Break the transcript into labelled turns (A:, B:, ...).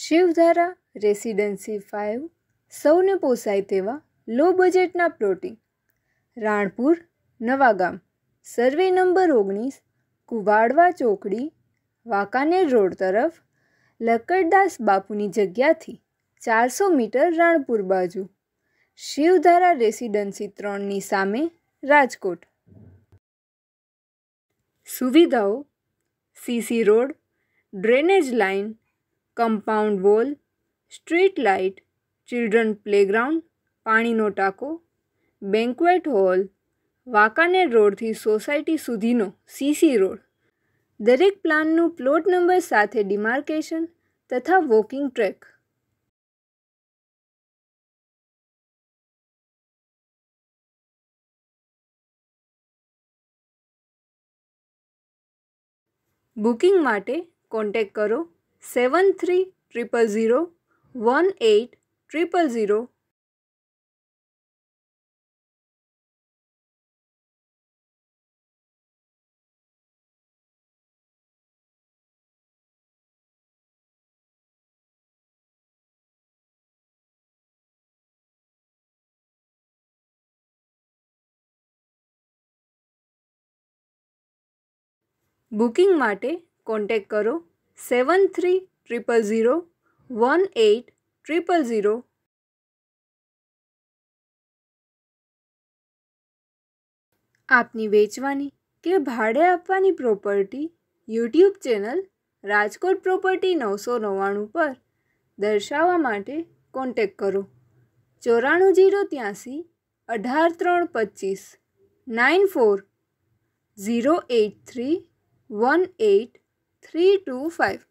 A: શિવધારા residency five સૌને પોસાય તેવા લો બજેટના plotting Ranpur Navagam survey number ઓગણીસ કુવાડવા ચોકડી વાંકાનેર રોડ તરફ લકડદાસ બાપુની જગ્યાથી ચારસો મીટર રાણપુર બાજુ શિવધારા રેસિડેન્સી ત્રણની સામે રાજકોટ સુવિધાઓ CC road drainage line compound wall street light children playground પાણીનો ટાંકો બેન્ક્વેટ હોલ વાંકાનેર રોડથી સોસાયટી સુધીનો સીસી રોડ દરેક પ્લાનનું પ્લોટ નંબર સાથે ડિમાર્કેશન તથા વોકિંગ ટ્રેક બુકિંગ માટે કોન્ટેક કરો seven three triple zero one eight triple zero booking માટે કોન્ટેક કરો seven three triple zero one eight triple zero આપની વેચવાની કે ભાડે આપવાની property YouTube channel Rajkot property નવસો નવ્વાણું પર દર્શાવવા માટે કોન્ટેક કરો ચોરાણું જીરો ત્યાંસી અઢાર ત્રણ પચીસ nine four zero eight three one eight 3 to 5.